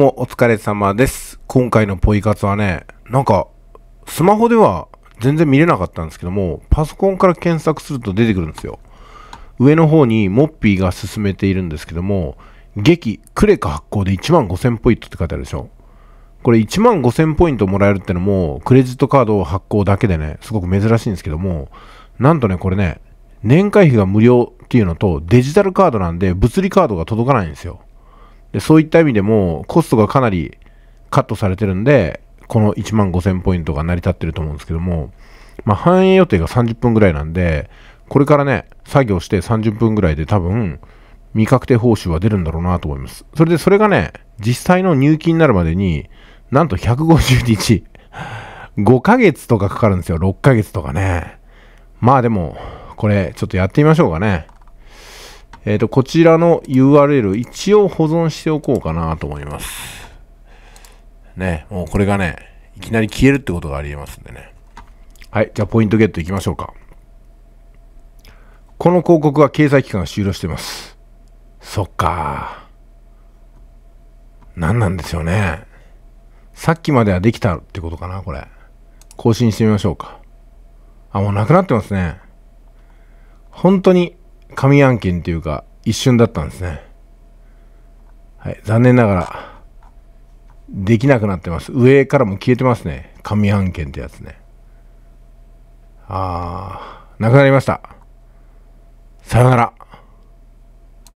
お疲れ様です。今回のポイ活はね、なんか、スマホでは全然見れなかったんですけども、パソコンから検索すると出てくるんですよ。上の方にモッピーが進めているんですけども、劇、クレカ発行で1万5000ポイントって書いてあるでしょ。これ1万5000ポイントもらえるってのも、クレジットカード発行だけでね、すごく珍しいんですけども、なんとね、これね、年会費が無料っていうのと、デジタルカードなんで物理カードが届かないんですよ。で、そういった意味でも、コストがかなりカットされてるんで、この1万5000ポイントが成り立ってると思うんですけども、まあ、反映予定が30分ぐらいなんで、これからね、作業して30分ぐらいで多分、未確定報酬は出るんだろうなと思います。それで、それがね、実際の入金になるまでに、なんと150日、5ヶ月とかかかるんですよ。6ヶ月とかね。まあでも、これ、ちょっとやってみましょうかね。えっ、ー、と、こちらの URL 一応保存しておこうかなと思います。ね、もうこれがね、いきなり消えるってことがありえますんでね。はい、じゃあポイントゲットいきましょうか。この広告は掲載期間が終了しています。そっか。何なんですよね。さっきまではできたってことかな、これ。更新してみましょうか。あ、もうなくなってますね。本当に神案件というか、一瞬だったんですね。はい、残念ながら、できなくなってます。上からも消えてますね。神案件ってやつね。ああなくなりました。さよなら。